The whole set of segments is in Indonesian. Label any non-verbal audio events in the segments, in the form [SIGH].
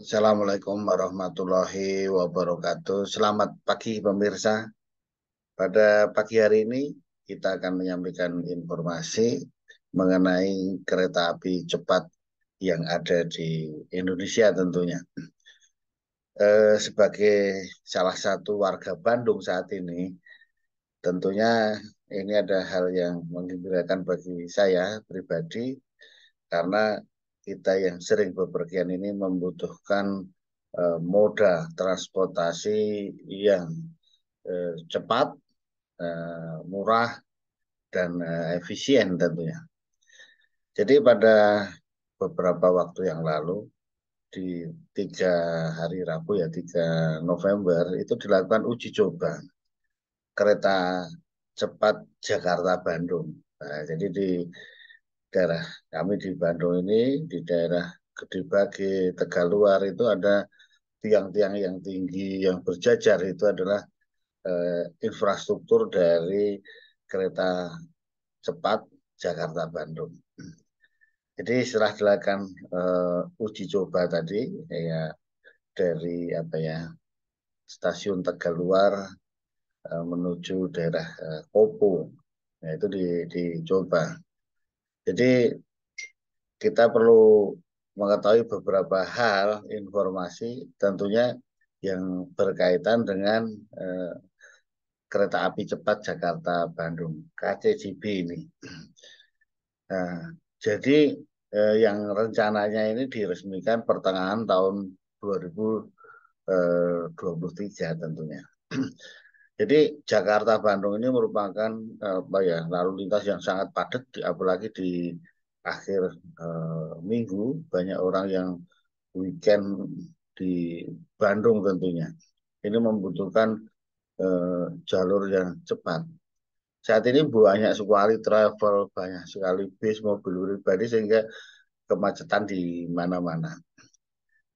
Assalamualaikum warahmatullahi wabarakatuh. Selamat pagi pemirsa. Pada pagi hari ini kita akan menyampaikan informasi mengenai kereta api cepat yang ada di Indonesia tentunya. Eh, sebagai salah satu warga Bandung saat ini, tentunya ini ada hal yang menggembirakan bagi saya pribadi karena kita yang sering bepergian ini membutuhkan eh, moda transportasi yang eh, cepat, eh, murah, dan eh, efisien tentunya. Jadi pada beberapa waktu yang lalu di tiga hari Rabu ya tiga November itu dilakukan uji coba kereta cepat Jakarta Bandung. Nah, jadi di daerah kami di Bandung ini di daerah Gedebage Tegaluar itu ada tiang-tiang yang tinggi yang berjajar itu adalah eh, infrastruktur dari kereta cepat Jakarta Bandung. Jadi setelah dilakukan eh, uji coba tadi ya dari apa ya stasiun Tegaluar eh, menuju daerah eh, Kopo, yaitu di dicoba jadi kita perlu mengetahui beberapa hal informasi tentunya yang berkaitan dengan eh, kereta api cepat Jakarta Bandung KCJB ini. [CLEARS THROAT] Nah, jadi eh, yang rencananya ini diresmikan pertengahan tahun 2023 eh, tentunya. [CLEARS THROAT] Jadi Jakarta Bandung ini merupakan eh, apa ya lalu lintas yang sangat padat, apalagi di akhir eh, minggu banyak orang yang weekend di Bandung tentunya. Ini membutuhkan eh, jalur yang cepat. Saat ini banyak sekali travel, banyak sekali bis, mobil pribadi sehingga kemacetan di mana-mana.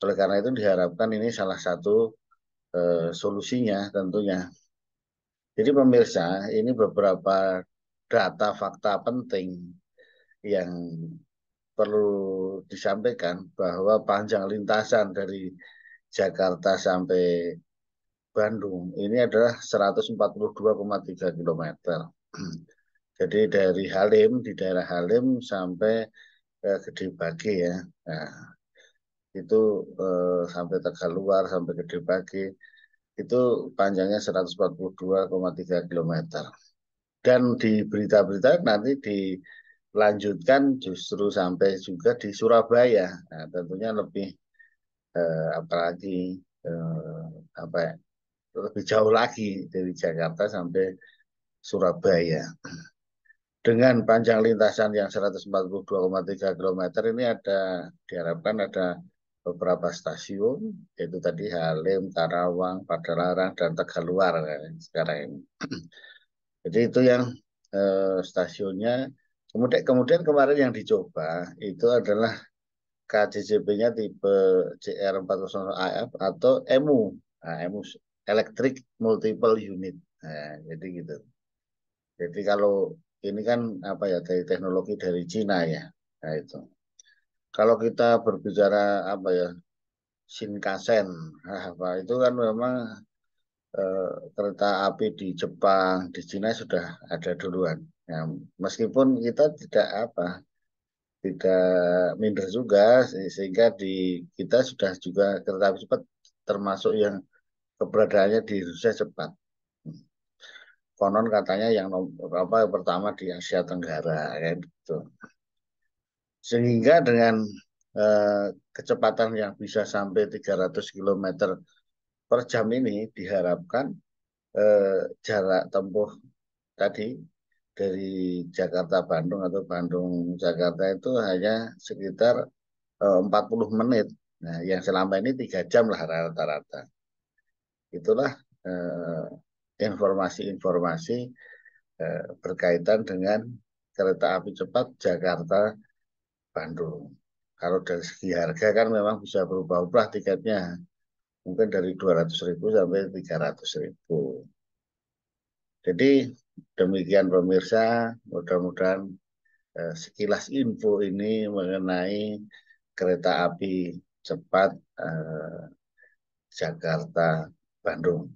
Oleh karena itu diharapkan ini salah satu solusinya tentunya jadi pemirsa, ini beberapa data fakta penting yang perlu disampaikan bahwa panjang lintasan dari Jakarta sampai Bandung ini adalah 142,3 km. [CLEARS THROAT] Jadi dari Halim di daerah Halim sampai eh, Gede Bagi ya. Nah, itu eh, sampai luar sampai Gede Bagi itu panjangnya 142,3 km. Dan di berita-berita nanti dilanjutkan justru sampai juga di Surabaya. Nah, tentunya lebih eh, apalagi eh, apa ya, lebih jauh lagi dari Jakarta sampai Surabaya. Dengan panjang lintasan yang 142,3 km ini ada diharapkan ada beberapa stasiun itu tadi Halim, Karawang, Padalarang dan Tegaluar sekarang ini. [CLEARS THROAT] Jadi itu yang eh, stasiunnya. Kemudian kemudian kemarin yang dicoba itu adalah KJJB-nya tipe CR400AF atau EMU, nah, EMU Electric Multiple Unit. Nah, jadi gitu. Jadi kalau ini kan apa ya dari teknologi dari Cina ya, nah itu kalau kita berbicara apa ya Shinkansen, [LAUGHS] apa itu kan memang eh, kereta api di Jepang, di Cina sudah ada duluan. Ya, meskipun kita tidak apa, tidak minder juga, sehingga di kita sudah juga kereta api cepat, termasuk yang keberadaannya di Rusia cepat. Konon katanya yang apa yang pertama di Asia Tenggara, kan gitu sehingga dengan eh, kecepatan yang bisa sampai 300 km per jam ini diharapkan eh, jarak tempuh tadi dari Jakarta Bandung atau Bandung Jakarta itu hanya sekitar eh, 40 menit. Nah, yang selama ini tiga jam lah rata-rata. Itulah eh, informasi-informasi eh, eh, berkaitan dengan kereta api cepat Jakarta Bandung. Kalau dari segi harga kan memang bisa berubah-ubah tiketnya. Mungkin dari 200 ribu sampai 300 ribu. Jadi demikian pemirsa, mudah-mudahan eh, sekilas info ini mengenai kereta api cepat eh, Jakarta Bandung.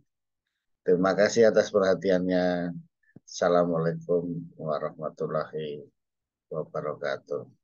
Terima kasih atas perhatiannya. Assalamualaikum warahmatullahi wabarakatuh.